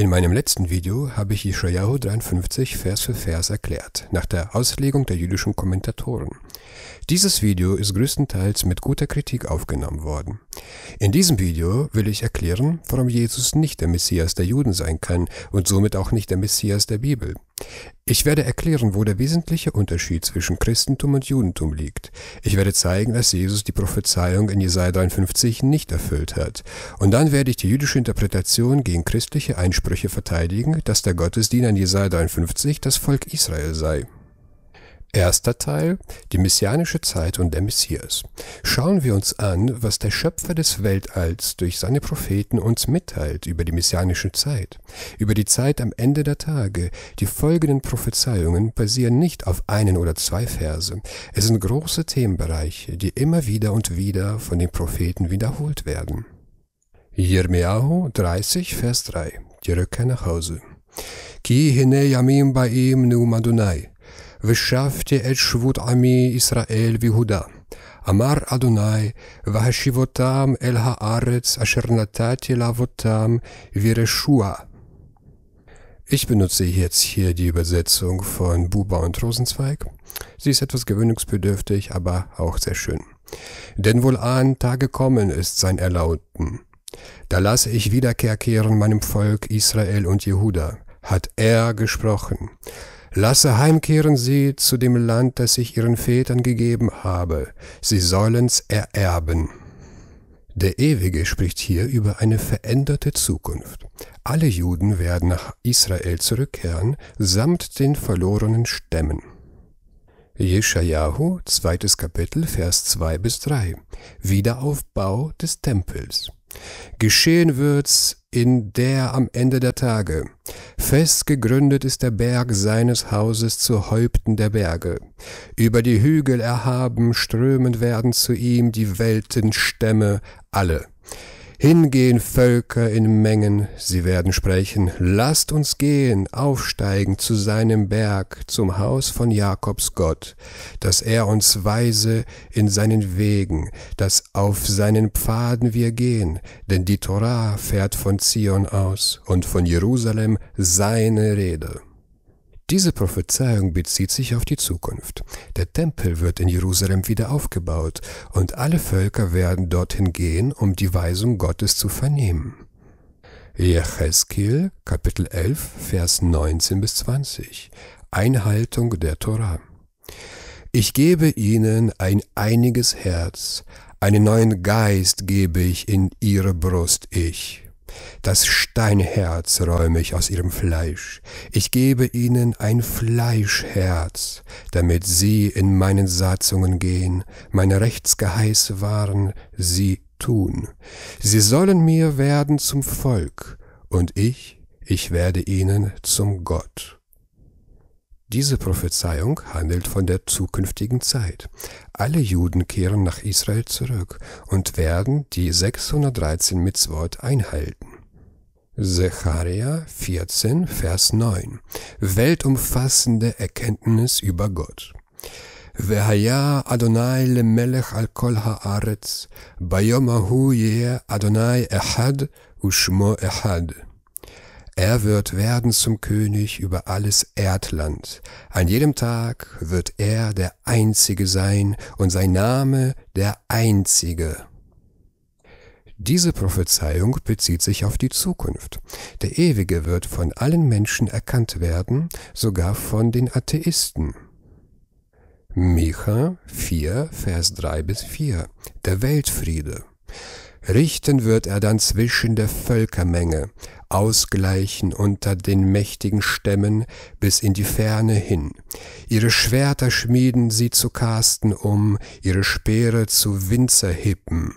In meinem letzten Video habe ich Yeshayahu 53 Vers für Vers erklärt, nach der Auslegung der jüdischen Kommentatoren. Dieses Video ist größtenteils mit guter Kritik aufgenommen worden. In diesem Video will ich erklären, warum Jesus nicht der Messias der Juden sein kann und somit auch nicht der Messias der Bibel. Ich werde erklären, wo der wesentliche Unterschied zwischen Christentum und Judentum liegt. Ich werde zeigen, dass Jesus die Prophezeiung in Jesaja 53 nicht erfüllt hat. Und dann werde ich die jüdische Interpretation gegen christliche Einsprüche verteidigen, dass der Gottesdiener in Jesaja 53 das Volk Israel sei. Erster Teil, die messianische Zeit und der Messias. Schauen wir uns an, was der Schöpfer des Weltalls durch seine Propheten uns mitteilt über die messianische Zeit, über die Zeit am Ende der Tage. Die folgenden Prophezeiungen basieren nicht auf einen oder zwei Verse. Es sind große Themenbereiche, die immer wieder und wieder von den Propheten wiederholt werden. Jeremiahu 30, Vers 3 Die Rückkehr nach Hause. Ki hine yamim ba'im neum Adonai ושבתי את שבות עמי ישראל ויהודה. אמר אדוני, והשיבותם אל הארץ אשר נתתי Ich benutze jetzt hier die Übersetzung von Buba und Rosenzweig. Sie ist etwas gewöhnungsbedürftig, aber auch sehr schön. Denn wohl an Tage kommen ist sein Erlauten. Da lasse ich Wiederkehr kehren meinem Volk Israel und Jehuda, hat er gesprochen. Lasse heimkehren sie zu dem Land, das ich ihren Vätern gegeben habe, sie sollen's ererben. Der Ewige spricht hier über eine veränderte Zukunft. Alle Juden werden nach Israel zurückkehren, samt den verlorenen Stämmen. Jeschajahu, zweites Kapitel, Vers 2 bis 3. Wiederaufbau des Tempels. Geschehen wird's in der am Ende der Tage. Fest gegründet ist der Berg seines Hauses zu Häupten der Berge. Über die Hügel erhaben strömend werden zu ihm die Weltenstämme alle. Hingehen Völker in Mengen, sie werden sprechen, lasst uns gehen, aufsteigen zu seinem Berg, zum Haus von Jakobs Gott, dass er uns weise in seinen Wegen, dass auf seinen Pfaden wir gehen, denn die Torah fährt von Zion aus und von Jerusalem seine Rede. Diese Prophezeiung bezieht sich auf die Zukunft. Der Tempel wird in Jerusalem wieder aufgebaut und alle Völker werden dorthin gehen, um die Weisung Gottes zu vernehmen. Jecheskiel, Kapitel 11, Vers 19 bis 20. Einhaltung der Torah. Ich gebe ihnen ein einiges Herz, einen neuen Geist gebe ich in ihre Brust ich das Steinherz räume ich aus ihrem Fleisch. Ich gebe ihnen ein Fleischherz, damit sie in meinen Satzungen gehen, meine Rechtsgeheiße wahren, sie tun. Sie sollen mir werden zum Volk, und ich, ich werde ihnen zum Gott. Diese Prophezeiung handelt von der zukünftigen Zeit, alle Juden kehren nach Israel zurück und werden die 613 Mitzvot einhalten. Secharia 14, Vers 9. Weltumfassende Erkenntnis über Gott. Vehaya Adonai le Melech כל הארץ, ביום ההוא יהיה אדוני אחד ושמו אחד. Er wird werden zum König über alles Erdland. An jedem Tag wird er der Einzige sein und sein Name der Einzige. Diese Prophezeiung bezieht sich auf die Zukunft. Der Ewige wird von allen Menschen erkannt werden, sogar von den Atheisten. Micha 4, Vers 3 bis 4. Der Weltfriede. Richten wird er dann zwischen der Völkermenge ausgleichen unter den mächtigen Stämmen bis in die Ferne hin. Ihre Schwerter schmieden sie zu Karsten um, ihre Speere zu Winzerhippen.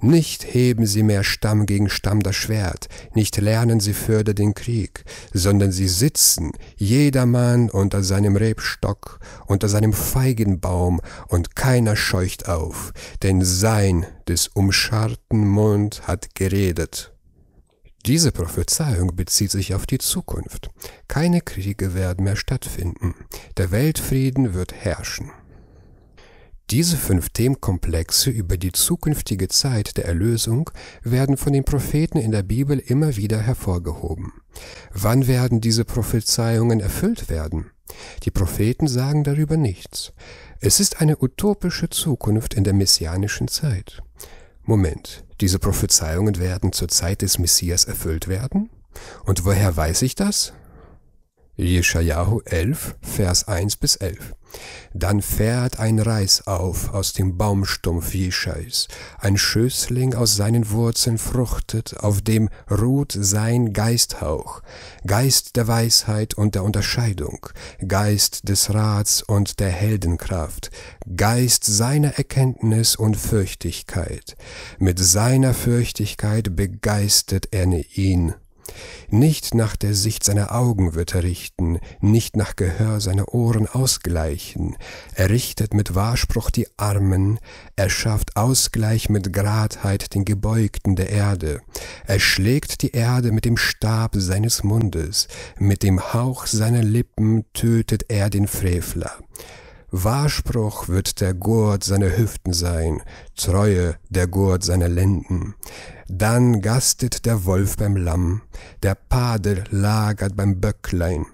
Nicht heben sie mehr Stamm gegen Stamm das Schwert, nicht lernen sie Förder den Krieg, sondern sie sitzen, jedermann unter seinem Rebstock, unter seinem Feigenbaum, und keiner scheucht auf, denn sein des umscharten Mund hat geredet. Diese Prophezeiung bezieht sich auf die Zukunft. Keine Kriege werden mehr stattfinden. Der Weltfrieden wird herrschen. Diese fünf Themenkomplexe über die zukünftige Zeit der Erlösung werden von den Propheten in der Bibel immer wieder hervorgehoben. Wann werden diese Prophezeiungen erfüllt werden? Die Propheten sagen darüber nichts. Es ist eine utopische Zukunft in der messianischen Zeit. Moment, diese Prophezeiungen werden zur Zeit des Messias erfüllt werden? Und woher weiß ich das? Jeschajahu 11, Vers 1 bis 11. Dann fährt ein Reis auf aus dem Baumstumpf Jeschais, ein Schößling aus seinen Wurzeln fruchtet, auf dem ruht sein Geisthauch, Geist der Weisheit und der Unterscheidung, Geist des Rats und der Heldenkraft, Geist seiner Erkenntnis und Fürchtigkeit. Mit seiner Fürchtigkeit begeistert er ihn nicht nach der Sicht seiner Augen wird er richten, nicht nach Gehör seiner Ohren ausgleichen. Er richtet mit Wahrspruch die Armen, er schafft Ausgleich mit Gradheit den Gebeugten der Erde. Er schlägt die Erde mit dem Stab seines Mundes, mit dem Hauch seiner Lippen tötet er den Frevler. Wahrspruch wird der Gurt seine Hüften sein, Treue der Gurt seine Lenden. Dann gastet der Wolf beim Lamm, der Pade lagert beim Böcklein,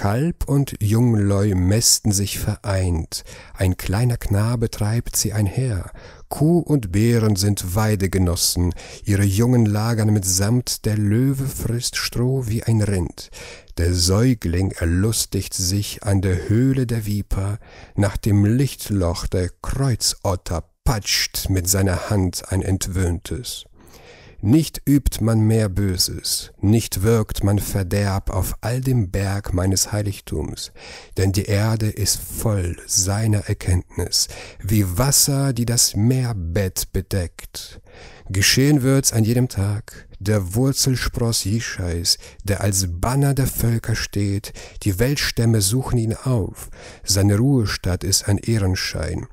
Kalb und Jungleu mästen sich vereint, ein kleiner Knabe treibt sie einher, Kuh und Bären sind Weidegenossen, ihre Jungen lagern mitsamt, der Löwe frisst Stroh wie ein Rind. Der Säugling erlustigt sich an der Höhle der Viper, nach dem Lichtloch der Kreuzotter patscht mit seiner Hand ein entwöhntes. Nicht übt man mehr Böses, nicht wirkt man Verderb auf all dem Berg meines Heiligtums, denn die Erde ist voll seiner Erkenntnis, wie Wasser, die das Meerbett bedeckt. Geschehen wird's an jedem Tag, der Wurzelspross Jeschais, der als Banner der Völker steht, die Weltstämme suchen ihn auf, seine Ruhestadt ist ein Ehrenschein.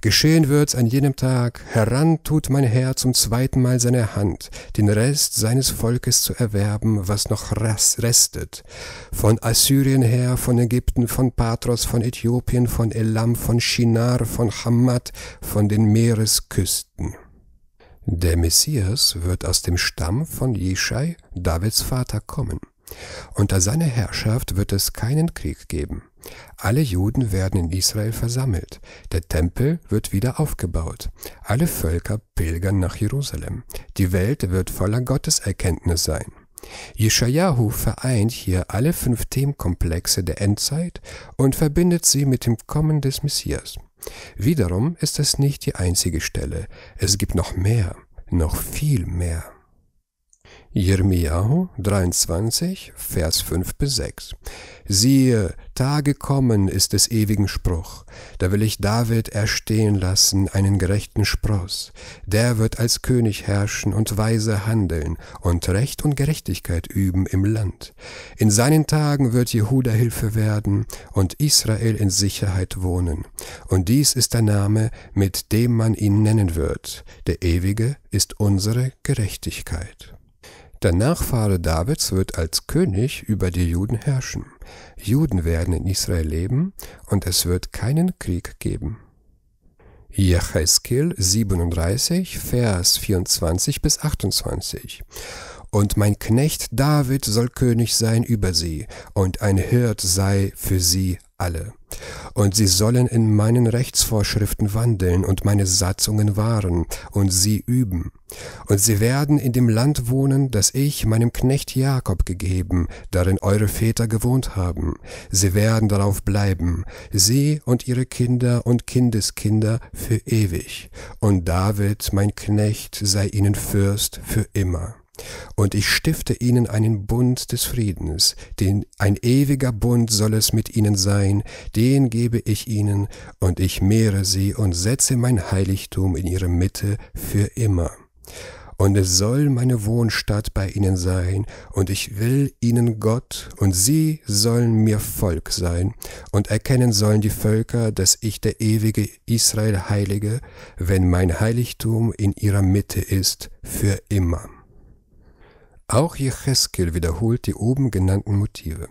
Geschehen wird's an jenem Tag, heran tut mein Herr zum zweiten Mal seine Hand, den Rest seines Volkes zu erwerben, was noch restet. Von Assyrien her, von Ägypten, von Patros, von Äthiopien, von Elam, von Shinar, von Hamad, von den Meeresküsten. Der Messias wird aus dem Stamm von Jeschai, Davids Vater, kommen. Unter seiner Herrschaft wird es keinen Krieg geben. Alle Juden werden in Israel versammelt. Der Tempel wird wieder aufgebaut. Alle Völker pilgern nach Jerusalem. Die Welt wird voller Gotteserkenntnis sein. Jeschajahu vereint hier alle fünf Themenkomplexe der Endzeit und verbindet sie mit dem Kommen des Messias. Wiederum ist es nicht die einzige Stelle, es gibt noch mehr, noch viel mehr. Jeremiah 23, Vers 5 bis 6. Siehe, Tage kommen ist des ewigen Spruch. Da will ich David erstehen lassen, einen gerechten Spross. Der wird als König herrschen und weise handeln und Recht und Gerechtigkeit üben im Land. In seinen Tagen wird Jehuda Hilfe werden und Israel in Sicherheit wohnen. Und dies ist der Name, mit dem man ihn nennen wird. Der Ewige ist unsere Gerechtigkeit. Der Nachfahre Davids wird als König über die Juden herrschen. Juden werden in Israel leben und es wird keinen Krieg geben. Jecheskel 37, Vers 24 bis 28. Und mein Knecht David soll König sein über sie, und ein Hirt sei für sie alle. Und sie sollen in meinen Rechtsvorschriften wandeln und meine Satzungen wahren und sie üben. Und sie werden in dem Land wohnen, das ich meinem Knecht Jakob gegeben, darin eure Väter gewohnt haben. Sie werden darauf bleiben, sie und ihre Kinder und Kindeskinder für ewig. Und David, mein Knecht, sei ihnen Fürst für immer. Und ich stifte ihnen einen Bund des Friedens, den ein ewiger Bund soll es mit ihnen sein, den gebe ich ihnen, und ich mehre sie und setze mein Heiligtum in ihre Mitte für immer. Und es soll meine Wohnstatt bei ihnen sein, und ich will ihnen Gott, und sie sollen mir Volk sein, und erkennen sollen die Völker, dass ich der ewige Israel heilige, wenn mein Heiligtum in ihrer Mitte ist, für immer. Auch Jecheskel wiederholt die oben genannten Motive.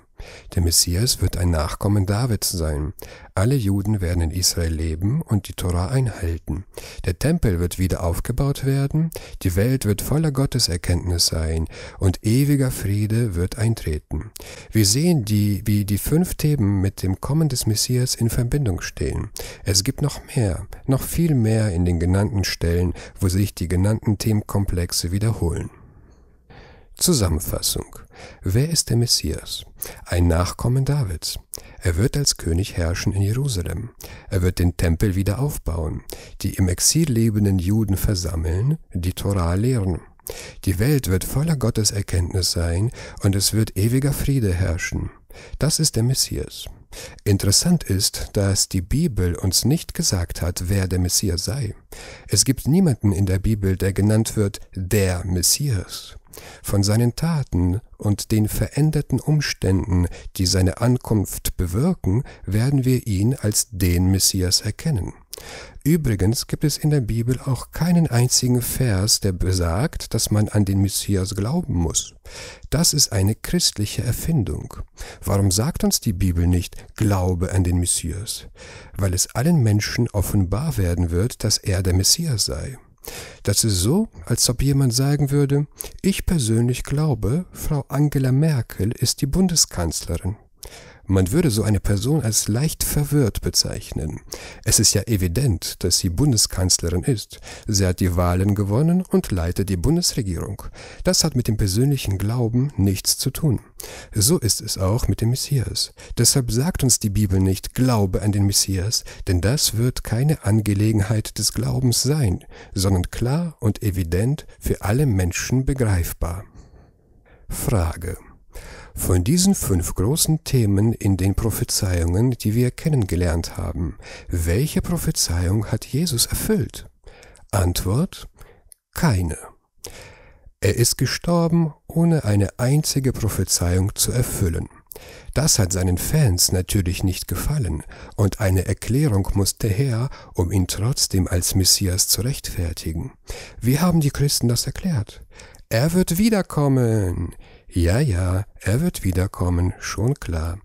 Der Messias wird ein Nachkommen Davids sein. Alle Juden werden in Israel leben und die Tora einhalten. Der Tempel wird wieder aufgebaut werden, die Welt wird voller Gotteserkenntnis sein und ewiger Friede wird eintreten. Wir sehen, die, wie die fünf Themen mit dem Kommen des Messias in Verbindung stehen. Es gibt noch mehr, noch viel mehr in den genannten Stellen, wo sich die genannten Themenkomplexe wiederholen. Zusammenfassung. Wer ist der Messias? Ein Nachkommen Davids. Er wird als König herrschen in Jerusalem. Er wird den Tempel wieder aufbauen, die im Exil lebenden Juden versammeln, die Torah lehren. Die Welt wird voller Gotteserkenntnis sein und es wird ewiger Friede herrschen. Das ist der Messias. Interessant ist, dass die Bibel uns nicht gesagt hat, wer der Messias sei. Es gibt niemanden in der Bibel, der genannt wird der Messias von seinen Taten und den veränderten Umständen, die seine Ankunft bewirken, werden wir ihn als den Messias erkennen. Übrigens gibt es in der Bibel auch keinen einzigen Vers, der besagt, dass man an den Messias glauben muss. Das ist eine christliche Erfindung. Warum sagt uns die Bibel nicht, glaube an den Messias? Weil es allen Menschen offenbar werden wird, dass er der Messias sei. Das ist so, als ob jemand sagen würde, ich persönlich glaube, Frau Angela Merkel ist die Bundeskanzlerin. Man würde so eine Person als leicht verwirrt bezeichnen. Es ist ja evident, dass sie Bundeskanzlerin ist. Sie hat die Wahlen gewonnen und leitet die Bundesregierung. Das hat mit dem persönlichen Glauben nichts zu tun. So ist es auch mit dem Messias. Deshalb sagt uns die Bibel nicht, glaube an den Messias, denn das wird keine Angelegenheit des Glaubens sein, sondern klar und evident für alle Menschen begreifbar. Frage von diesen fünf großen Themen in den Prophezeiungen, die wir kennengelernt haben, welche Prophezeiung hat Jesus erfüllt? Antwort keine. Er ist gestorben, ohne eine einzige Prophezeiung zu erfüllen. Das hat seinen Fans natürlich nicht gefallen, und eine Erklärung musste her, um ihn trotzdem als Messias zu rechtfertigen. Wie haben die Christen das erklärt? Er wird wiederkommen. Ja, ja, er wird wiederkommen, schon klar.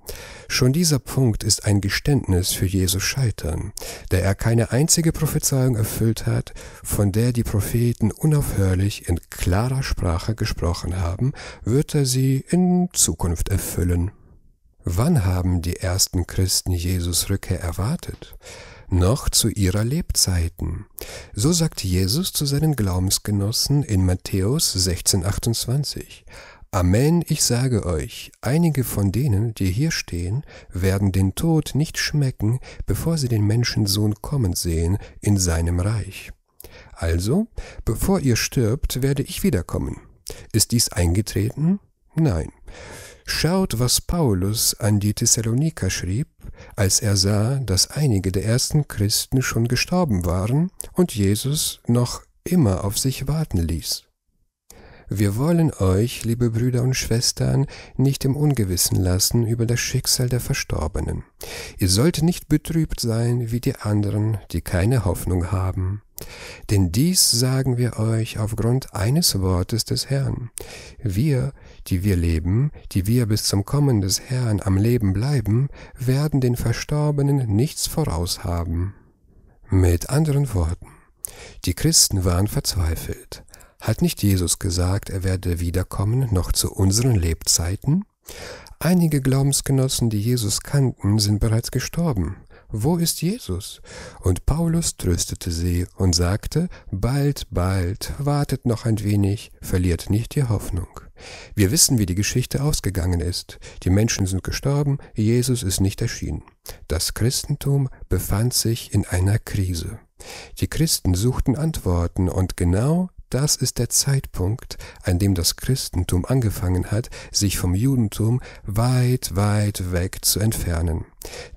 Schon dieser Punkt ist ein Geständnis für Jesus Scheitern, da er keine einzige Prophezeiung erfüllt hat, von der die Propheten unaufhörlich in klarer Sprache gesprochen haben, wird er sie in Zukunft erfüllen. Wann haben die ersten Christen Jesus Rückkehr erwartet? noch zu ihrer Lebzeiten. So sagt Jesus zu seinen Glaubensgenossen in Matthäus 16,28. Amen, ich sage euch, einige von denen, die hier stehen, werden den Tod nicht schmecken, bevor sie den Menschensohn kommen sehen in seinem Reich. Also, bevor ihr stirbt, werde ich wiederkommen. Ist dies eingetreten? Nein. Schaut, was Paulus an die Thessaloniker schrieb, als er sah, dass einige der ersten Christen schon gestorben waren und Jesus noch immer auf sich warten ließ. Wir wollen euch, liebe Brüder und Schwestern, nicht im Ungewissen lassen über das Schicksal der Verstorbenen. Ihr sollt nicht betrübt sein wie die anderen, die keine Hoffnung haben. Denn dies sagen wir euch aufgrund eines Wortes des Herrn. Wir, die wir leben, die wir bis zum Kommen des Herrn am Leben bleiben, werden den Verstorbenen nichts voraus haben. Mit anderen Worten, die Christen waren verzweifelt. Hat nicht Jesus gesagt, er werde wiederkommen, noch zu unseren Lebzeiten? Einige Glaubensgenossen, die Jesus kannten, sind bereits gestorben. Wo ist Jesus? Und Paulus tröstete sie und sagte, bald, bald, wartet noch ein wenig, verliert nicht die Hoffnung. Wir wissen, wie die Geschichte ausgegangen ist. Die Menschen sind gestorben, Jesus ist nicht erschienen. Das Christentum befand sich in einer Krise. Die Christen suchten Antworten und genau das ist der Zeitpunkt, an dem das Christentum angefangen hat, sich vom Judentum weit, weit weg zu entfernen.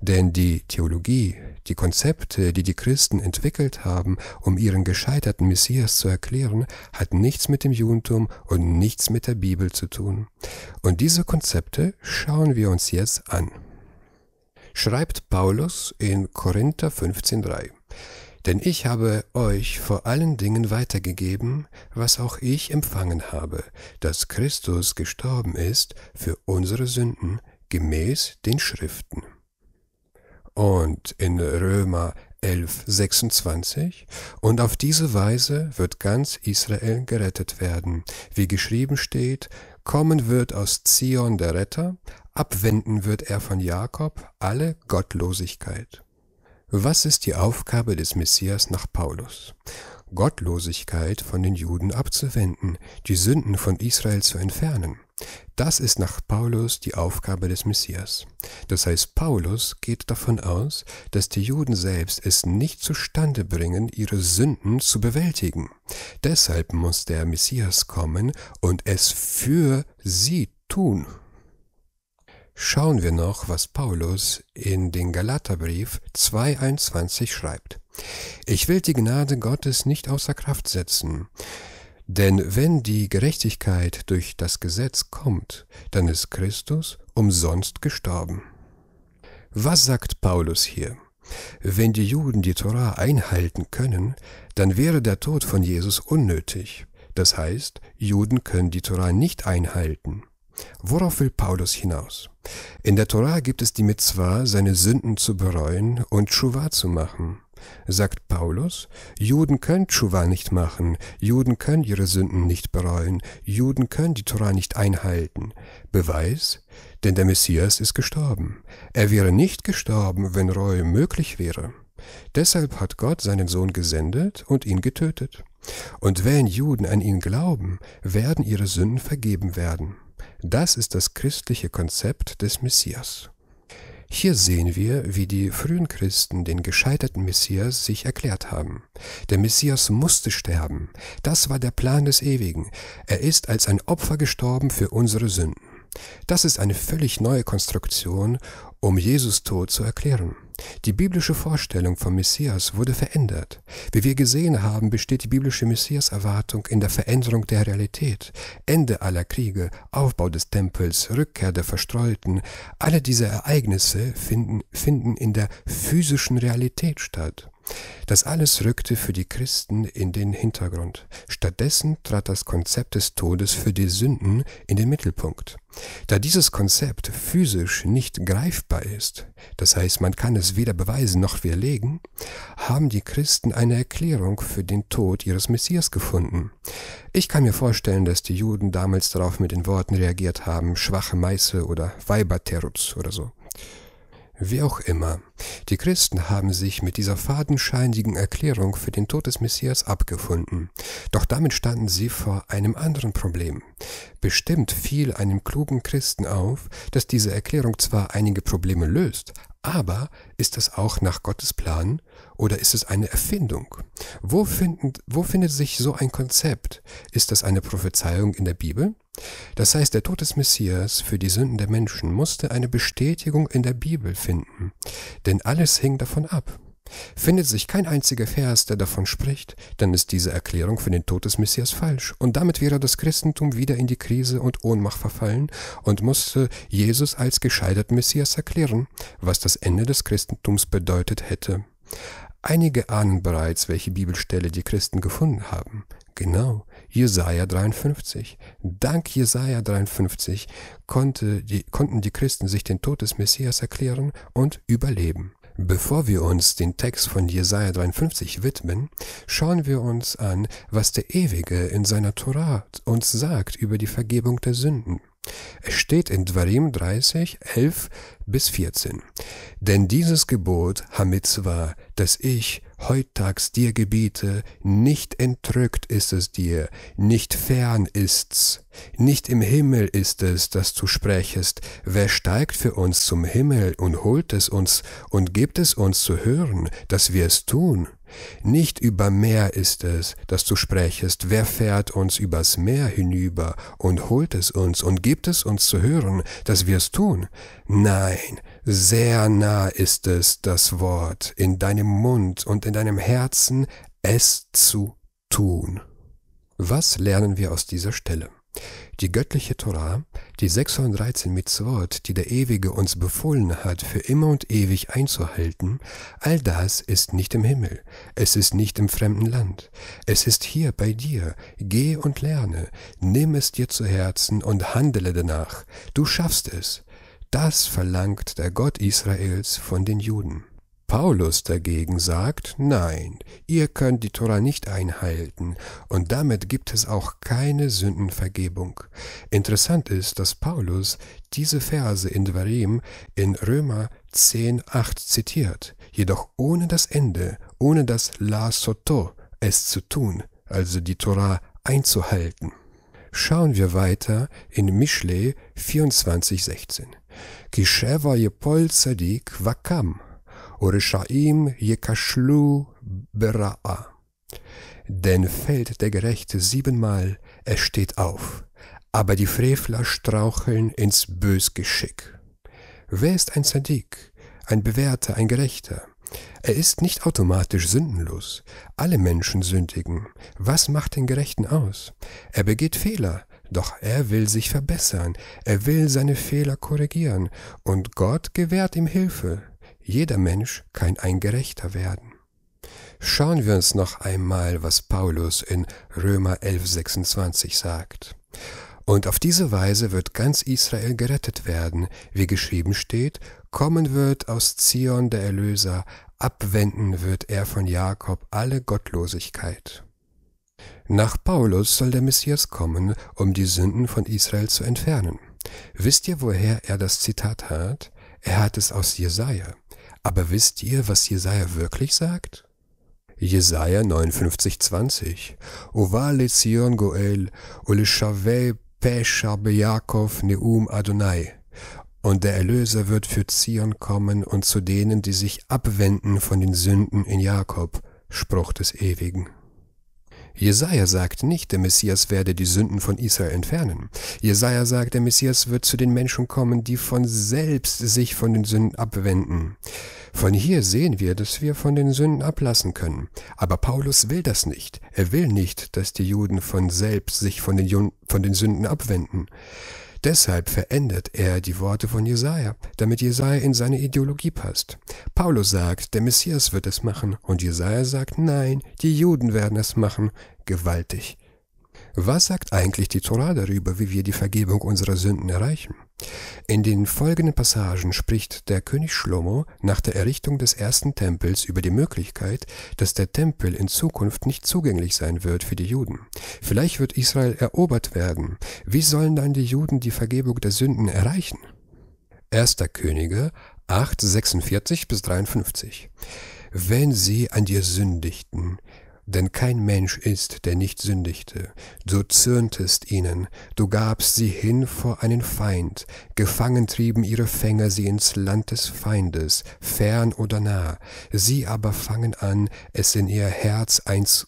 Denn die Theologie, die Konzepte, die die Christen entwickelt haben, um ihren gescheiterten Messias zu erklären, hat nichts mit dem Judentum und nichts mit der Bibel zu tun. Und diese Konzepte schauen wir uns jetzt an. Schreibt Paulus in Korinther 15.3 denn ich habe euch vor allen Dingen weitergegeben, was auch ich empfangen habe, dass Christus gestorben ist für unsere Sünden gemäß den Schriften. Und in Römer 11, 26, und auf diese Weise wird ganz Israel gerettet werden, wie geschrieben steht, kommen wird aus Zion der Retter, abwenden wird er von Jakob alle Gottlosigkeit. Was ist die Aufgabe des Messias nach Paulus? Gottlosigkeit von den Juden abzuwenden, die Sünden von Israel zu entfernen. Das ist nach Paulus die Aufgabe des Messias. Das heißt, Paulus geht davon aus, dass die Juden selbst es nicht zustande bringen, ihre Sünden zu bewältigen. Deshalb muss der Messias kommen und es für sie tun schauen wir noch, was Paulus in den Galaterbrief 2.21 schreibt. Ich will die Gnade Gottes nicht außer Kraft setzen, denn wenn die Gerechtigkeit durch das Gesetz kommt, dann ist Christus umsonst gestorben. Was sagt Paulus hier? Wenn die Juden die Tora einhalten können, dann wäre der Tod von Jesus unnötig. Das heißt, Juden können die Tora nicht einhalten. Worauf will Paulus hinaus? In der Tora gibt es die Mitzwa, seine Sünden zu bereuen und Tschuwa zu machen. Sagt Paulus, Juden können Tschuwa nicht machen, Juden können ihre Sünden nicht bereuen, Juden können die Tora nicht einhalten. Beweis? Denn der Messias ist gestorben. Er wäre nicht gestorben, wenn Reue möglich wäre. Deshalb hat Gott seinen Sohn gesendet und ihn getötet. Und wenn Juden an ihn glauben, werden ihre Sünden vergeben werden. Das ist das christliche Konzept des Messias. Hier sehen wir, wie die frühen Christen den gescheiterten Messias sich erklärt haben. Der Messias musste sterben. Das war der Plan des Ewigen. Er ist als ein Opfer gestorben für unsere Sünden. Das ist eine völlig neue Konstruktion um Jesus Tod zu erklären. Die biblische Vorstellung vom Messias wurde verändert. Wie wir gesehen haben, besteht die biblische Messias-Erwartung in der Veränderung der Realität. Ende aller Kriege, Aufbau des Tempels, Rückkehr der Verstreuten, alle diese Ereignisse finden, finden in der physischen Realität statt. Das alles rückte für die Christen in den Hintergrund. Stattdessen trat das Konzept des Todes für die Sünden in den Mittelpunkt. Da dieses Konzept physisch nicht greifbar ist, das heißt man kann es weder beweisen noch widerlegen, haben die Christen eine Erklärung für den Tod ihres Messias gefunden. Ich kann mir vorstellen, dass die Juden damals darauf mit den Worten reagiert haben, schwache Meiße oder Weiberterutz oder so. Wie auch immer, die Christen haben sich mit dieser fadenscheinigen Erklärung für den Tod des Messias abgefunden. Doch damit standen sie vor einem anderen Problem. Bestimmt fiel einem klugen Christen auf, dass diese Erklärung zwar einige Probleme löst, aber ist das auch nach Gottes Plan oder ist es eine Erfindung? Wo, finden, wo findet sich so ein Konzept? Ist das eine Prophezeiung in der Bibel? Das heißt, der Tod des Messias für die Sünden der Menschen musste eine Bestätigung in der Bibel finden, denn alles hing davon ab. Findet sich kein einziger Vers, der davon spricht, dann ist diese Erklärung für den Tod des Messias falsch, und damit wäre das Christentum wieder in die Krise und Ohnmacht verfallen und musste Jesus als gescheiterten Messias erklären, was das Ende des Christentums bedeutet hätte. Einige ahnen bereits, welche Bibelstelle die Christen gefunden haben. Genau, Jesaja 53. Dank Jesaja 53 konnte die, konnten die Christen sich den Tod des Messias erklären und überleben. Bevor wir uns den Text von Jesaja 53 widmen, schauen wir uns an, was der Ewige in seiner Torah uns sagt über die Vergebung der Sünden. Es steht in Dvarim 30, 11 bis 14. Denn dieses Gebot, Hamid zwar, dass ich, heutags dir gebiete, nicht entrückt ist es dir, nicht fern ist's, nicht im Himmel ist es, dass du sprechest, wer steigt für uns zum Himmel und holt es uns und gibt es uns zu hören, dass wir es tun? Nicht über Meer ist es, dass du sprechest, wer fährt uns übers Meer hinüber und holt es uns und gibt es uns zu hören, dass wir es tun? Nein, sehr nah ist es, das Wort in deinem Mund und in deinem Herzen es zu tun. Was lernen wir aus dieser Stelle? Die göttliche Torah, die 613 Mitzvot, die der Ewige uns befohlen hat, für immer und ewig einzuhalten, all das ist nicht im Himmel, es ist nicht im fremden Land, es ist hier bei dir, geh und lerne, nimm es dir zu Herzen und handele danach, du schaffst es, das verlangt der Gott Israels von den Juden. Paulus dagegen sagt, nein, ihr könnt die Tora nicht einhalten, und damit gibt es auch keine Sündenvergebung. Interessant ist, dass Paulus diese Verse in Dvarim in Römer 10.8 zitiert, jedoch ohne das Ende, ohne das La Soto, es zu tun, also die Tora einzuhalten. Schauen wir weiter in Mischle 24,16. Kisheva je pol polcedik wakam, Orishaim je kashlu bera'a. Denn fällt der Gerechte siebenmal, er steht auf, aber die Frevler straucheln ins Bösgeschick. Wer ist ein Sadik, ein Bewährter, ein Gerechter? Er ist nicht automatisch sündenlos. Alle Menschen sündigen. Was macht den Gerechten aus? Er begeht Fehler, doch er will sich verbessern, er will seine Fehler korrigieren, und Gott gewährt ihm Hilfe. Jeder Mensch kann ein Gerechter werden. Schauen wir uns noch einmal, was Paulus in Römer 11,26 sagt. Und auf diese Weise wird ganz Israel gerettet werden, wie geschrieben steht, kommen wird aus Zion der Erlöser, abwenden wird er von Jakob alle Gottlosigkeit. Nach Paulus soll der Messias kommen, um die Sünden von Israel zu entfernen. Wisst ihr, woher er das Zitat hat? Er hat es aus Jesaja. Aber wisst ihr, was Jesaja wirklich sagt? Jesaja 59,20 Ova le Zion Goel, ole Pesha Beyakov Neum Adonai. Und der Erlöser wird für Zion kommen und zu denen, die sich abwenden von den Sünden in Jakob, Spruch des Ewigen. Jesaja sagt nicht, der Messias werde die Sünden von Israel entfernen. Jesaja sagt, der Messias wird zu den Menschen kommen, die von selbst sich von den Sünden abwenden. Von hier sehen wir, dass wir von den Sünden ablassen können. Aber Paulus will das nicht. Er will nicht, dass die Juden von selbst sich von den, Juden, von den Sünden abwenden. Deshalb verändert er die Worte von Jesaja, damit Jesaja in seine Ideologie passt. Paulus sagt, der Messias wird es machen, und Jesaja sagt, nein, die Juden werden es machen. Gewaltig. Was sagt eigentlich die Torah darüber, wie wir die Vergebung unserer Sünden erreichen? In den folgenden Passagen spricht der König Schlomo nach der Errichtung des ersten Tempels über die Möglichkeit, dass der Tempel in Zukunft nicht zugänglich sein wird für die Juden. Vielleicht wird Israel erobert werden. Wie sollen dann die Juden die Vergebung der Sünden erreichen? 1. Könige 8, 46 bis 53 Wenn sie an dir sündigten, denn kein Mensch ist, der nicht sündigte. Du zürntest ihnen, du gabst sie hin vor einen Feind, gefangen trieben ihre Fänger sie ins Land des Feindes, fern oder nah. Sie aber fangen an, es in ihr Herz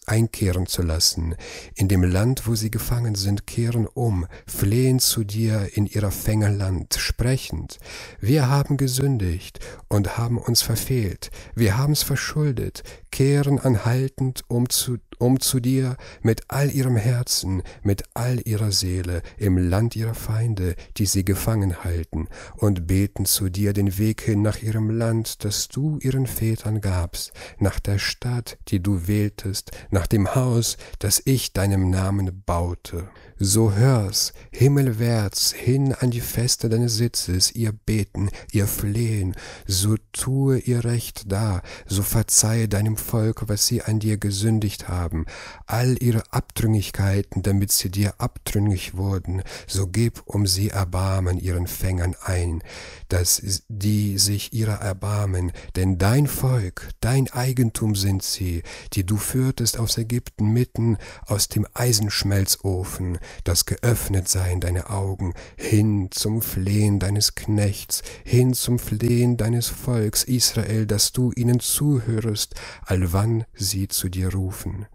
einkehren zu lassen. In dem Land, wo sie gefangen sind, kehren um, flehen zu dir in ihrer Fänger Land, sprechend. Wir haben gesündigt und haben uns verfehlt, wir haben's verschuldet, kehren anhaltend um zu um zu dir mit all ihrem Herzen, mit all ihrer Seele im Land ihrer Feinde, die sie gefangen halten, und beten zu dir den Weg hin nach ihrem Land, das du ihren Vätern gabst, nach der Stadt, die du wähltest, nach dem Haus, das ich deinem Namen baute. So hör's, himmelwärts, hin an die Feste deines Sitzes, ihr Beten, ihr Flehen, so tue ihr Recht da, so verzeihe deinem Volk, was sie an dir gesündigt haben, haben, all ihre Abtrüngigkeiten, damit sie dir abtrünnig wurden, so gib um sie Erbarmen ihren Fängern ein, dass die sich ihrer erbarmen, denn dein Volk, dein Eigentum sind sie, die du führtest aus Ägypten mitten aus dem Eisenschmelzofen, das geöffnet seien deine Augen, hin zum Flehen deines Knechts, hin zum Flehen deines Volks Israel, dass du ihnen zuhörest, allwann sie zu dir rufen.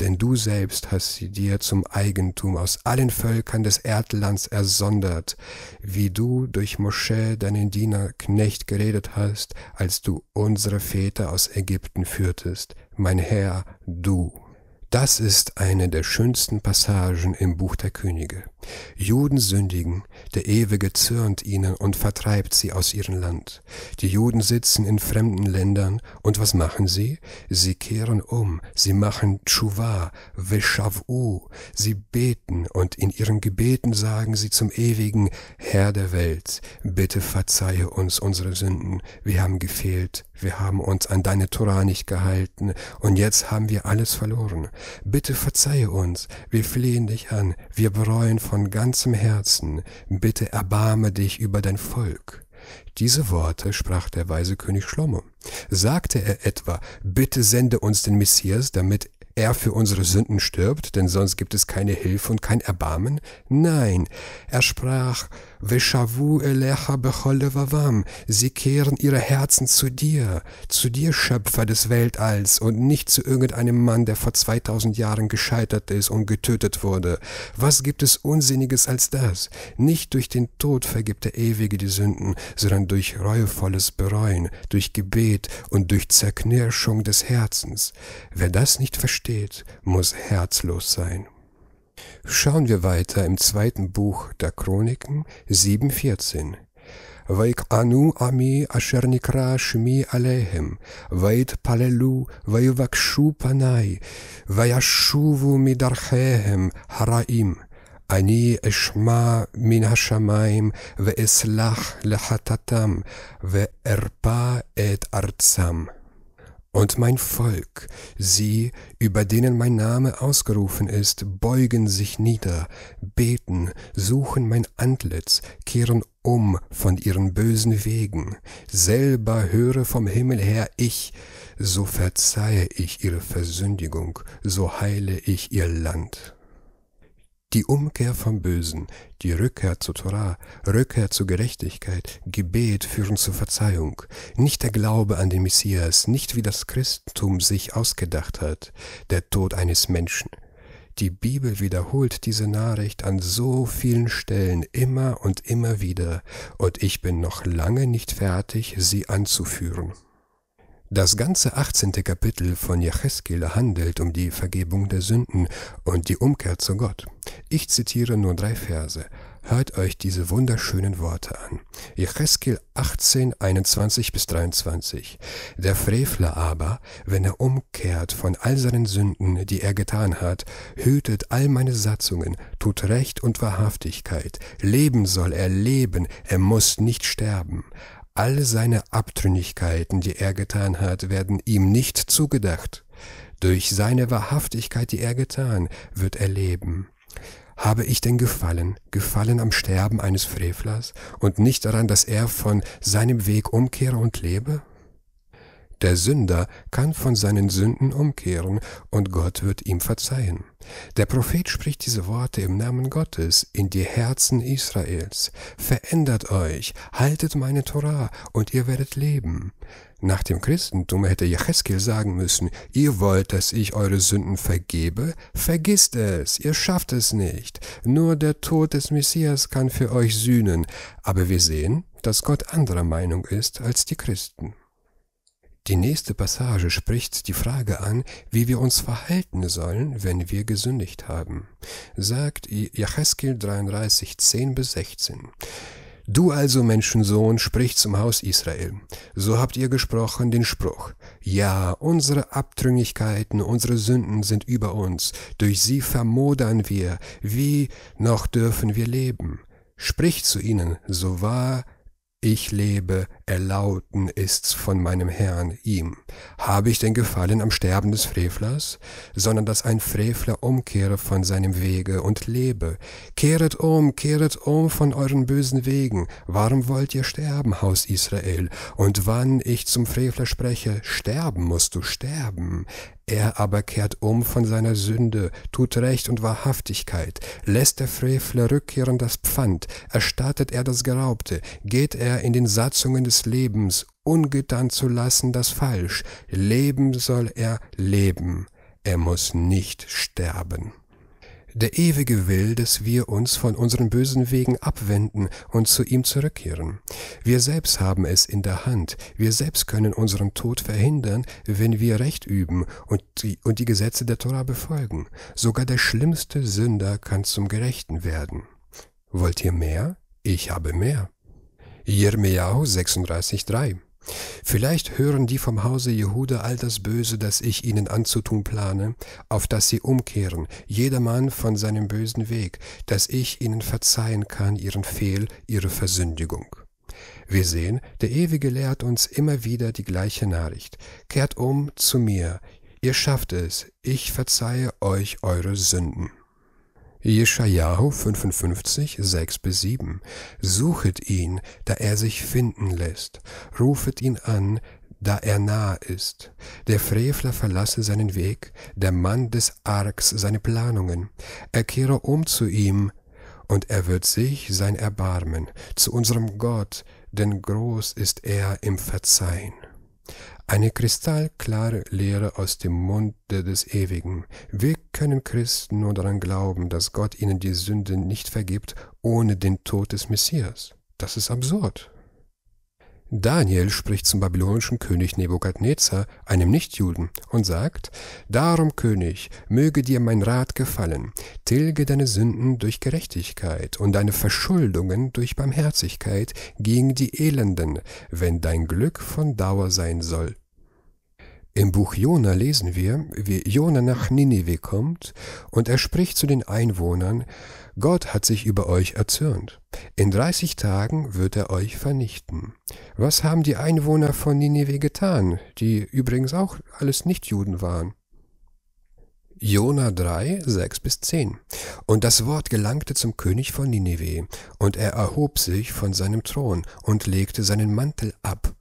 Denn du selbst hast sie dir zum Eigentum aus allen Völkern des Erdlands ersondert, wie du durch Moschee deinen Diener Knecht geredet hast, als du unsere Väter aus Ägypten führtest, mein Herr, du. Das ist eine der schönsten Passagen im Buch der Könige. Juden sündigen, der Ewige zürnt ihnen und vertreibt sie aus ihrem Land. Die Juden sitzen in fremden Ländern und was machen sie? Sie kehren um, sie machen Tschuwa, Veshavu, sie beten und in ihren Gebeten sagen sie zum ewigen Herr der Welt, bitte verzeihe uns unsere Sünden, wir haben gefehlt, wir haben uns an deine Torah nicht gehalten, und jetzt haben wir alles verloren. Bitte verzeihe uns, wir flehen dich an, wir bereuen von ganzem Herzen, bitte erbarme dich über dein Volk. Diese Worte sprach der weise König Schlomo. Sagte er etwa, bitte sende uns den Messias, damit er für unsere Sünden stirbt, denn sonst gibt es keine Hilfe und kein Erbarmen? Nein, er sprach, Veshavu elecha becholevavam. Sie kehren ihre Herzen zu dir, zu dir, Schöpfer des Weltalls, und nicht zu irgendeinem Mann, der vor 2000 Jahren gescheitert ist und getötet wurde. Was gibt es Unsinniges als das? Nicht durch den Tod vergibt der Ewige die Sünden, sondern durch reuevolles Bereuen, durch Gebet und durch Zerknirschung des Herzens. Wer das nicht versteht, muss herzlos sein. Schauen wir weiter im zweiten Buch der Chroniken 7,14. ויקענו עמי אשר נקרא שמי עליהם, ויתפללו ויבקשו פני, וישובו מדרכיהם הרעים. אני אשמע מן השמיים ואסלח לחטאתם, וארפא את ארצם. und mein Volk, sie, über denen mein Name ausgerufen ist, beugen sich nieder, beten, suchen mein Antlitz, kehren um von ihren bösen Wegen. Selber höre vom Himmel her ich, so verzeihe ich ihre Versündigung, so heile ich ihr Land. Die Umkehr vom Bösen, die Rückkehr zur Torah, Rückkehr zur Gerechtigkeit, Gebet führen zur Verzeihung. Nicht der Glaube an den Messias, nicht wie das Christentum sich ausgedacht hat, der Tod eines Menschen. Die Bibel wiederholt diese Nachricht an so vielen Stellen immer und immer wieder, und ich bin noch lange nicht fertig, sie anzuführen. Das ganze 18. Kapitel von Jacheskel handelt um die Vergebung der Sünden und die Umkehr zu Gott. Ich zitiere nur drei Verse. Hört euch diese wunderschönen Worte an. Jacheskel 18, 21 bis 23. Der Frevler aber, wenn er umkehrt von all seinen Sünden, die er getan hat, hütet all meine Satzungen, tut Recht und Wahrhaftigkeit. Leben soll er leben, er muss nicht sterben. All seine Abtrünnigkeiten, die er getan hat, werden ihm nicht zugedacht. Durch seine Wahrhaftigkeit, die er getan, wird er leben. Habe ich denn gefallen, gefallen am Sterben eines Frevlers und nicht daran, dass er von seinem Weg umkehre und lebe? Der Sünder kann von seinen Sünden umkehren und Gott wird ihm verzeihen. Der Prophet spricht diese Worte im Namen Gottes in die Herzen Israels. Verändert euch, haltet meine Torah und ihr werdet leben. Nach dem Christentum hätte Jecheskel sagen müssen, ihr wollt, dass ich eure Sünden vergebe? Vergisst es, ihr schafft es nicht. Nur der Tod des Messias kann für euch sühnen. Aber wir sehen, dass Gott anderer Meinung ist als die Christen. Die nächste Passage spricht die Frage an, wie wir uns verhalten sollen, wenn wir gesündigt haben. Sagt Jacheskel 33, 10 bis 16. Du also Menschensohn, sprich zum Haus Israel. So habt ihr gesprochen den Spruch. Ja, unsere Abtrüngigkeiten, unsere Sünden sind über uns, durch sie vermodern wir, wie noch dürfen wir leben. Sprich zu ihnen, so wahr ich lebe, erlauten ist's von meinem Herrn ihm. Habe ich denn Gefallen am Sterben des Frevlers, sondern dass ein Frevler umkehre von seinem Wege und lebe. Kehret um, kehret um von euren bösen Wegen. Warum wollt ihr sterben, Haus Israel? Und wann ich zum Frevler spreche, sterben musst du sterben. Er aber kehrt um von seiner Sünde, tut Recht und Wahrhaftigkeit, lässt der Frevler rückkehren das Pfand, erstattet er das Geraubte, geht er in den Satzungen des Lebens, ungetan zu lassen das Falsch, leben soll er leben, er muss nicht sterben der ewige will, dass wir uns von unseren bösen Wegen abwenden und zu ihm zurückkehren. Wir selbst haben es in der Hand, wir selbst können unseren Tod verhindern, wenn wir Recht üben und die, und die Gesetze der Tora befolgen. Sogar der schlimmste Sünder kann zum Gerechten werden. Wollt ihr mehr? Ich habe mehr. Jeremiah 36,3 Vielleicht hören die vom Hause Jehuda all das Böse, das ich ihnen anzutun plane, auf das sie umkehren, jedermann von seinem bösen Weg, dass ich ihnen verzeihen kann ihren Fehl, ihre Versündigung. Wir sehen, der Ewige lehrt uns immer wieder die gleiche Nachricht. Kehrt um zu mir, ihr schafft es, ich verzeihe euch eure Sünden. Jeschajahu 55, 6 bis 7. Suchet ihn, da er sich finden lässt. Rufet ihn an, da er nah ist. Der Frevler verlasse seinen Weg, der Mann des Args seine Planungen. Er kehre um zu ihm, und er wird sich sein Erbarmen, zu unserem Gott, denn groß ist er im Verzeihen. Eine kristallklare Lehre aus dem Munde des Ewigen. Wie können Christen nur daran glauben, dass Gott ihnen die Sünde nicht vergibt ohne den Tod des Messias. Das ist absurd. Daniel spricht zum babylonischen König Nebukadnezar, einem Nichtjuden, und sagt, Darum, König, möge dir mein Rat gefallen, tilge deine Sünden durch Gerechtigkeit und deine Verschuldungen durch Barmherzigkeit gegen die Elenden, wenn dein Glück von Dauer sein soll. Im Buch Jona lesen wir, wie Jona nach Ninive kommt und er spricht zu den Einwohnern, Gott hat sich über euch erzürnt. In 30 Tagen wird er euch vernichten. Was haben die Einwohner von Ninive getan, die übrigens auch alles Nichtjuden waren? Jona 3, 6 bis 10. Und das Wort gelangte zum König von Ninive, und er erhob sich von seinem Thron und legte seinen Mantel ab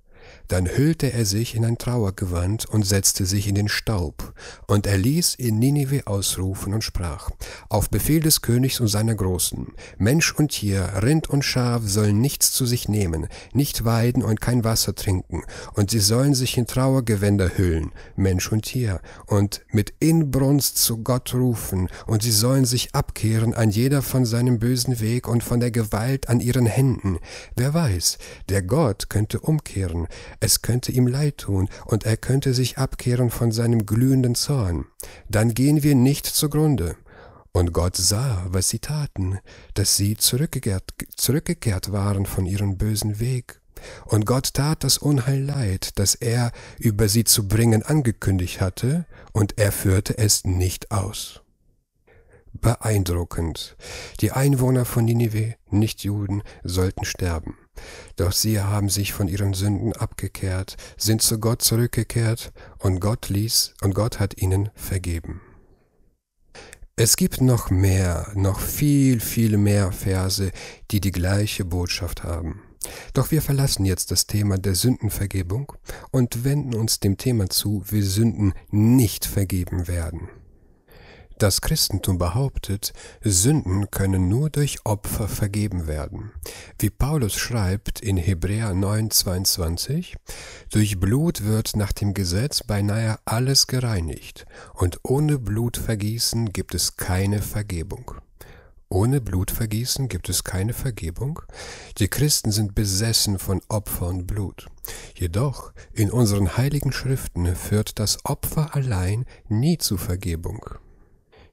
dann hüllte er sich in ein Trauergewand und setzte sich in den Staub. Und er ließ in Ninive ausrufen und sprach, auf Befehl des Königs und seiner Großen, Mensch und Tier, Rind und Schaf sollen nichts zu sich nehmen, nicht weiden und kein Wasser trinken, und sie sollen sich in Trauergewänder hüllen, Mensch und Tier, und mit Inbrunst zu Gott rufen, und sie sollen sich abkehren an jeder von seinem bösen Weg und von der Gewalt an ihren Händen. Wer weiß, der Gott könnte umkehren, es könnte ihm leid tun, und er könnte sich abkehren von seinem glühenden Zorn. Dann gehen wir nicht zugrunde. Und Gott sah, was sie taten, dass sie zurückgekehrt, zurückgekehrt waren von ihrem bösen Weg. Und Gott tat das Unheil leid, das er über sie zu bringen angekündigt hatte, und er führte es nicht aus. Beeindruckend. Die Einwohner von Ninive, nicht Juden, sollten sterben. Doch sie haben sich von ihren Sünden abgekehrt, sind zu Gott zurückgekehrt, und Gott ließ, und Gott hat ihnen vergeben. Es gibt noch mehr, noch viel, viel mehr Verse, die die gleiche Botschaft haben. Doch wir verlassen jetzt das Thema der Sündenvergebung und wenden uns dem Thema zu, wie Sünden nicht vergeben werden. Das Christentum behauptet, Sünden können nur durch Opfer vergeben werden. Wie Paulus schreibt in Hebräer 9:22, durch Blut wird nach dem Gesetz beinahe alles gereinigt, und ohne Blutvergießen gibt es keine Vergebung. Ohne Blutvergießen gibt es keine Vergebung. Die Christen sind besessen von Opfer und Blut. Jedoch, in unseren heiligen Schriften führt das Opfer allein nie zu Vergebung.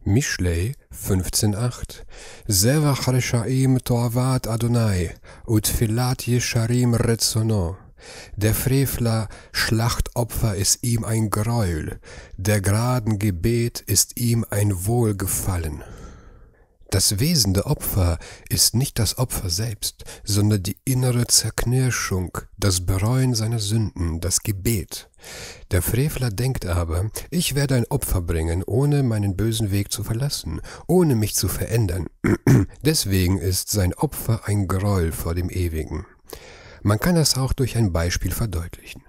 Mishlei 15.8 Sevach Reshaim Toavat Adonai, Utfilat Yesharim Retzono. Der Frevler Schlachtopfer ist ihm ein Greuel, der geraden Gebet ist ihm ein Wohlgefallen. Das Wesen der Opfer ist nicht das Opfer selbst, sondern die innere Zerknirschung, das Bereuen seiner Sünden, das Gebet. Der Frevler denkt aber, ich werde ein Opfer bringen, ohne meinen bösen Weg zu verlassen, ohne mich zu verändern. Deswegen ist sein Opfer ein Groll vor dem Ewigen. Man kann das auch durch ein Beispiel verdeutlichen.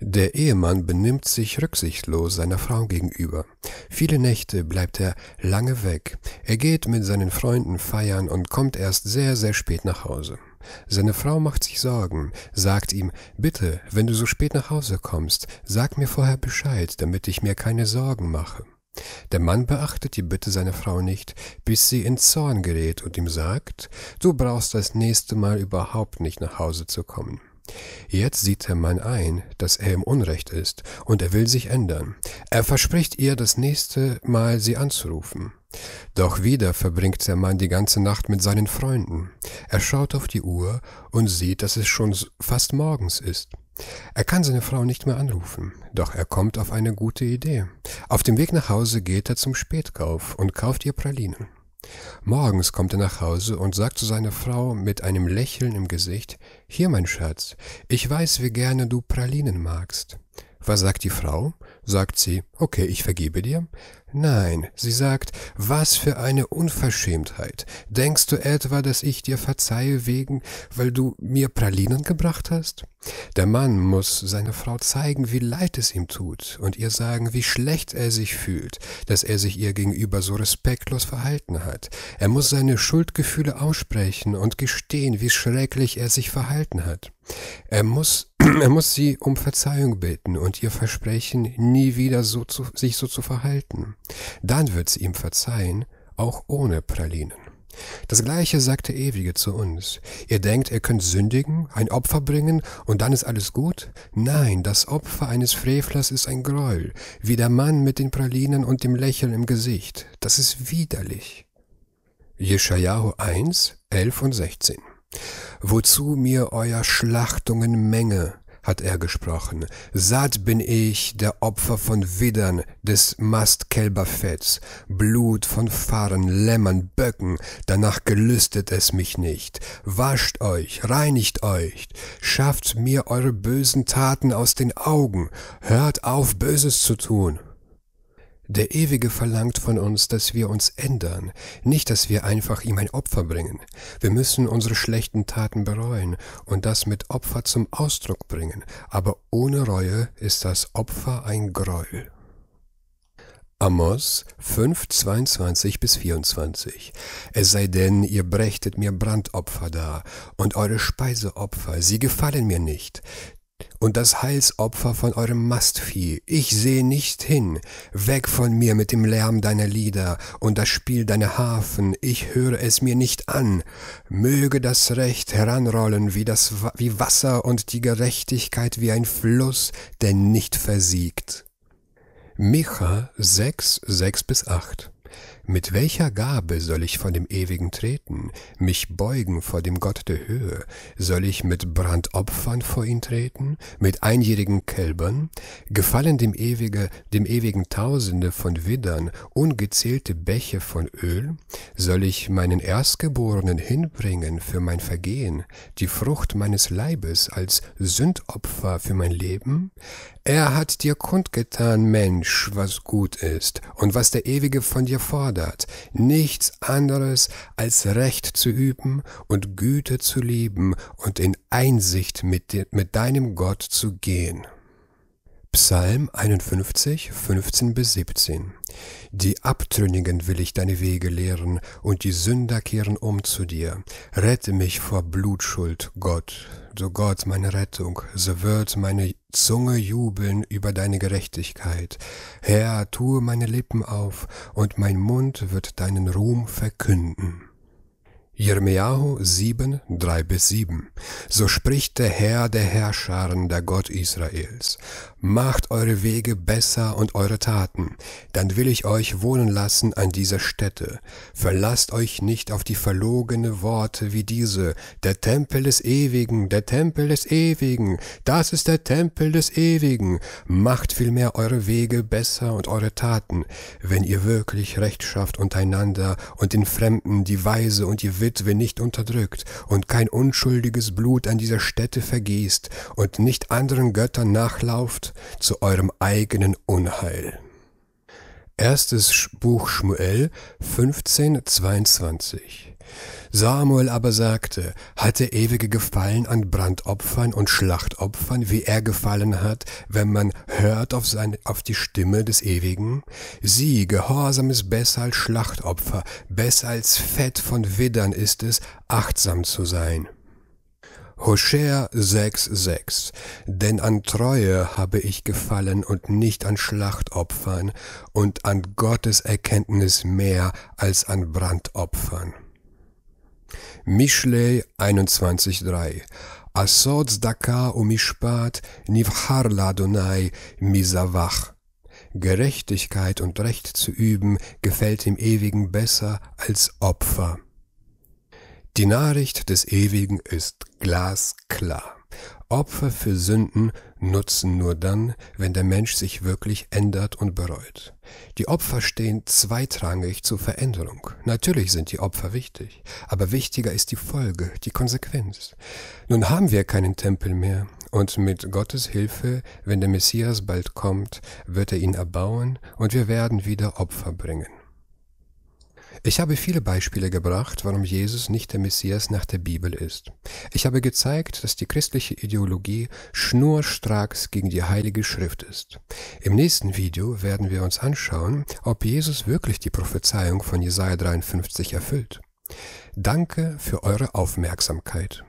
Der Ehemann benimmt sich rücksichtslos seiner Frau gegenüber. Viele Nächte bleibt er lange weg. Er geht mit seinen Freunden feiern und kommt erst sehr, sehr spät nach Hause. Seine Frau macht sich Sorgen, sagt ihm, bitte, wenn du so spät nach Hause kommst, sag mir vorher Bescheid, damit ich mir keine Sorgen mache. Der Mann beachtet die Bitte seiner Frau nicht, bis sie in Zorn gerät und ihm sagt, du brauchst das nächste Mal überhaupt nicht nach Hause zu kommen. Jetzt sieht der Mann ein, dass er im Unrecht ist, und er will sich ändern. Er verspricht ihr, das nächste Mal sie anzurufen. Doch wieder verbringt der Mann die ganze Nacht mit seinen Freunden. Er schaut auf die Uhr und sieht, dass es schon fast morgens ist. Er kann seine Frau nicht mehr anrufen, doch er kommt auf eine gute Idee. Auf dem Weg nach Hause geht er zum Spätkauf und kauft ihr Pralinen. Morgens kommt er nach Hause und sagt zu seiner Frau mit einem Lächeln im Gesicht Hier, mein Schatz, ich weiß, wie gerne du Pralinen magst. Was sagt die Frau? Sagt sie, okay, ich vergebe dir? Nein, sie sagt, was für eine Unverschämtheit. Denkst du etwa, dass ich dir verzeihe wegen, weil du mir Pralinen gebracht hast? Der Mann muss seiner Frau zeigen, wie leid es ihm tut und ihr sagen, wie schlecht er sich fühlt, dass er sich ihr gegenüber so respektlos verhalten hat. Er muss seine Schuldgefühle aussprechen und gestehen, wie schrecklich er sich verhalten hat. Er muss Er muss sie um Verzeihung bitten und ihr versprechen, nie wieder so zu, sich so zu verhalten. Dann wird sie ihm verzeihen, auch ohne Pralinen. Das gleiche sagt der Ewige zu uns. Ihr denkt, ihr könnt sündigen, ein Opfer bringen und dann ist alles gut? Nein, das Opfer eines Frevlers ist ein Gräuel, wie der Mann mit den Pralinen und dem Lächeln im Gesicht. Das ist widerlich. Jeschajahu 1, 11 und 16 Wozu mir euer Schlachtungen Menge, hat er gesprochen. Satt bin ich der Opfer von Widdern, des Mastkälberfetts, Blut von Fahren, Lämmern, Böcken, danach gelüstet es mich nicht. Wascht euch, reinigt euch, schafft mir eure bösen Taten aus den Augen, hört auf, Böses zu tun, der Ewige verlangt von uns, dass wir uns ändern, nicht dass wir einfach ihm ein Opfer bringen. Wir müssen unsere schlechten Taten bereuen und das mit Opfer zum Ausdruck bringen, aber ohne Reue ist das Opfer ein Greuel. Amos 5, 22 bis 24. Es sei denn, ihr brächtet mir Brandopfer dar und eure Speiseopfer, sie gefallen mir nicht, und das Heilsopfer von eurem Mastvieh. Ich sehe nicht hin. Weg von mir mit dem Lärm deiner Lieder und das Spiel deiner Harfen. Ich höre es mir nicht an. Möge das Recht heranrollen wie, das, wie Wasser und die Gerechtigkeit wie ein Fluss, der nicht versiegt. Micha 6, 6 bis 8 mit welcher Gabe soll ich von dem Ewigen treten, mich beugen vor dem Gott der Höhe? Soll ich mit Brandopfern vor ihn treten, mit einjährigen Kälbern? Gefallen dem, Ewige, dem Ewigen Tausende von Widdern, ungezählte Bäche von Öl? Soll ich meinen Erstgeborenen hinbringen für mein Vergehen, die Frucht meines Leibes als Sündopfer für mein Leben? Er hat dir kundgetan, Mensch, was gut ist und was der Ewige von dir fordert fordert, nichts anderes als Recht zu üben und Güte zu lieben und in Einsicht mit, de mit deinem Gott zu gehen. Psalm 51, 15 bis 17. Die Abtrünnigen will ich deine Wege lehren, und die Sünder kehren um zu dir. Rette mich vor Blutschuld, Gott du Gott, meine Rettung, so wird meine Zunge jubeln über deine Gerechtigkeit. Herr, tue meine Lippen auf, und mein Mund wird deinen Ruhm verkünden. Jirmejahu 7, 3 bis 7 So spricht der Herr der Herrscharen, der Gott Israels macht eure Wege besser und eure Taten, dann will ich euch wohnen lassen an dieser Stätte. Verlasst euch nicht auf die verlogene Worte wie diese, der Tempel des Ewigen, der Tempel des Ewigen, das ist der Tempel des Ewigen. Macht vielmehr eure Wege besser und eure Taten, wenn ihr wirklich Rechtschaft untereinander und den Fremden, die Weise und die Witwe nicht unterdrückt und kein unschuldiges Blut an dieser Stätte vergießt und nicht anderen Göttern nachlauft, zu eurem eigenen Unheil. Erstes Buch Schmuel 15, 22. Samuel aber sagte, hat der ewige Gefallen an Brandopfern und Schlachtopfern, wie er gefallen hat, wenn man hört auf, seine, auf die Stimme des Ewigen? Sieh, Gehorsam ist besser als Schlachtopfer, besser als Fett von Widdern ist es, achtsam zu sein. Hoshea 6,6 Denn an Treue habe ich gefallen und nicht an Schlachtopfern und an Gottes Erkenntnis mehr als an Brandopfern. Mishlei 21,3 Asod Zdaka umishpat nivhar donai misavach. Gerechtigkeit und Recht zu üben gefällt dem Ewigen besser als Opfer. Die Nachricht des Ewigen ist glasklar. Opfer für Sünden nutzen nur dann, wenn der Mensch sich wirklich ändert und bereut. Die Opfer stehen zweitrangig zur Veränderung. Natürlich sind die Opfer wichtig, aber wichtiger ist die Folge, die Konsequenz. Nun haben wir keinen Tempel mehr, und mit Gottes Hilfe, wenn der Messias bald kommt, wird er ihn erbauen, und wir werden wieder Opfer bringen. Ich habe viele Beispiele gebracht, warum Jesus nicht der Messias nach der Bibel ist. Ich habe gezeigt, dass die christliche Ideologie schnurstracks gegen die Heilige Schrift ist. Im nächsten Video werden wir uns anschauen, ob Jesus wirklich die Prophezeiung von Jesaja 53 erfüllt. Danke für eure Aufmerksamkeit.